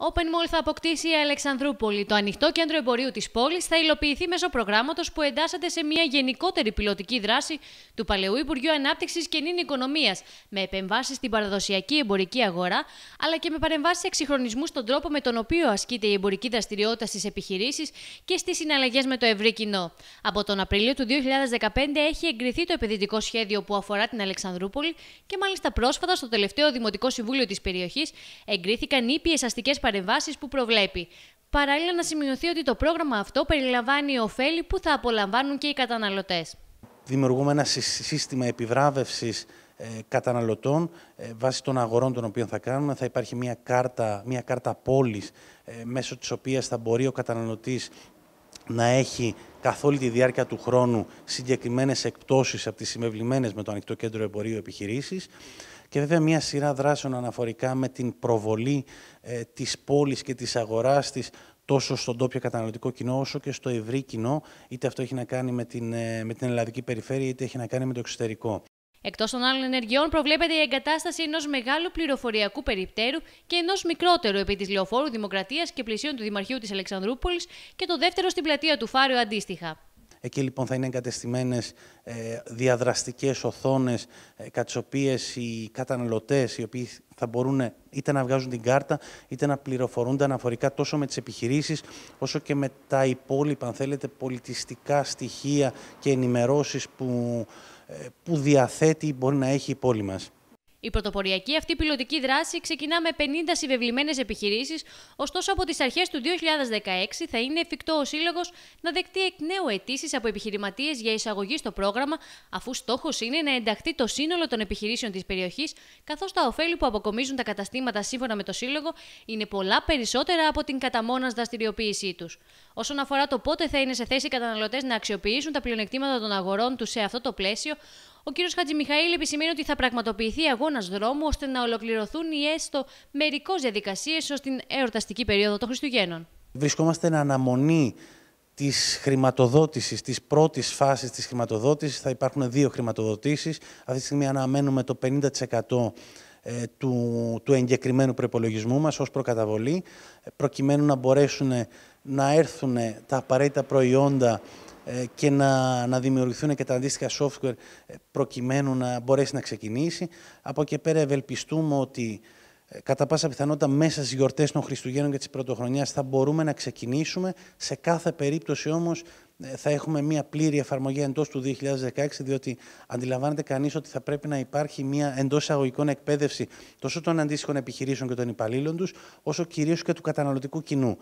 Open Mall θα αποκτήσει η Αλεξανδρούπολη. Το ανοιχτό κέντρο εμπορίου της πόλης θα υλοποιηθεί μέσω προγράμματος που εντάσσεται σε μια γενικότερη πιλωτική δράση του Παλαιού Υπουργείου Ανάπτυξης και Νήν Οικονομίας, με επεμβάσεις στην παραδοσιακή εμπορική αγορά, αλλά και με παρεμβάσεις εξυγχρονισμούς στον τρόπο με τον οποίο ασκείται η εμπορική δραστηριότητα στις επιχειρήσεις και στις συναλλαγές με το ευρύ κοινό. Από τον Απρίλιο του 2015 έχει εγκριθεί το επενδυτικό σχέδιο που αφορά την Αλεξανδρούπολη και μάλιστα πρόσφατα στο τελευταίο Δημοτικό Συμβούλιο της περιοχής εγκρίθηκαν ήπιες αστικές παρεμβάσεις που προβλέπει. Παράλληλα, να σημειωθεί ότι το πρόγραμμα αυτό περιλαμβάνει ωφέλη που θα απολαμβάνουν και οι καταναλωτές. Δημιουργούμε ένα σύστημα επιβράβευσης ε, καταναλωτών ε, βάσει των αγορών των οποίων θα κάνουμε. Θα υπάρχει μια κάρτα, μια κάρτα πόλης ε, μέσω της οποίας θα μπορεί ο καταναλωτής να έχει καθ' όλη τη διάρκεια του χρόνου συγκεκριμένες εκπτώσεις από τις συμμεβλημένες με το Ανοιχτό Κέντρο Εμπορίου Επιχειρήσεις και βέβαια μια σειρά δράσεων αναφορικά με την προβολή ε, της πόλης και της αγοράς της τόσο στον τόπιο καταναλωτικό κοινό όσο και στο ευρύ κοινό, είτε αυτό έχει να κάνει με την, ε, με την ελλαδική περιφέρεια είτε έχει να κάνει με το εξωτερικό. Εκτός των άλλων ενεργειών, προβλέπεται η εγκατάσταση ενός μεγάλου πληροφοριακού περιπτέρου και ενός μικρότερου επί της Λεωφόρου Δημοκρατίας και πλησίων του Δημαρχείου της Αλεξανδρούπολης και το δεύτερο στην πλατεία του Φάριου αντίστοιχα. Εκεί λοιπόν θα είναι εγκατεστημένες ε, διαδραστικές οθόνες, ε, κατά τις οποίες οι καταναλωτές οι οποίοι θα μπορούν είτε να βγάζουν την κάρτα είτε να πληροφορούνται αναφορικά τόσο με τις επιχειρήσεις, όσο και με τα υπόλοιπα αν θέλετε πολιτιστικά στοιχεία και ενημερώσεις που, ε, που διαθέτει μπορεί να έχει η πόλη μας. Η πρωτοποριακή αυτή πιλωτική δράση ξεκινά με 50 συμβεβλημένες επιχειρήσεις, ωστόσο από τις αρχές του 2016 θα είναι εφικτό ο Σύλλογος να δεκτεί εκ νέου αιτήσεις από επιχειρηματίες για εισαγωγή στο πρόγραμμα, αφού στόχος είναι να ενταχθεί το σύνολο των επιχειρήσεων της περιοχής, καθώς τα ωφέλη που αποκομίζουν τα καταστήματα σύμφωνα με το Σύλλογο είναι πολλά περισσότερα από την κατά μόνα δραστηριοποίησή τους. Όσον αφορά το πότε θα είναι σε θέση οι καταναλωτές να αξιοποιήσουν τα πλεονεκτήματα των αγορών τους σε αυτό το πλαίσιο, ο Χατζη Χατζημιχαήλ επισημαίνει ότι θα πραγματοποιηθεί αγώνας δρόμου ώστε να ολοκληρωθούν οι έστω μερικές διαδικασίες ως την εορταστική περίοδο των Χριστουγέννων. Βρισκόμαστε εν αναμονή της χρηματοδότησης, της πρώτης φάσης της χρηματοδότησης. Θα υπάρχουν δύο χρηματοδοτήσεις. Αυτή τη στιγμή αναμένουμε το 50% ε, του, του εγκεκριμένου προπολογισμού μας ως προκαταβολή, προκειμένου να μπορέσουν να έρθουν τα απαραίτητα προϊόντα ε, και να, να δημιουργηθούν και τα αντίστοιχα software ε, προκειμένου να μπορέσει να ξεκινήσει. Από εκεί πέρα ευελπιστούμε ότι ε, κατά πάσα πιθανότητα μέσα στις γιορτές των Χριστουγέννων και της Πρωτοχρονιάς θα μπορούμε να ξεκινήσουμε. Σε κάθε περίπτωση όμως θα έχουμε μια πλήρη εφαρμογή εντός του 2016, διότι αντιλαμβάνεται κανείς ότι θα πρέπει να υπάρχει μια εντός αγωγικών εκπαίδευση τόσο των αντίστοιχων επιχειρήσεων και των υπαλλήλων τους, όσο κυρίως και του καταναλωτικού κοινού.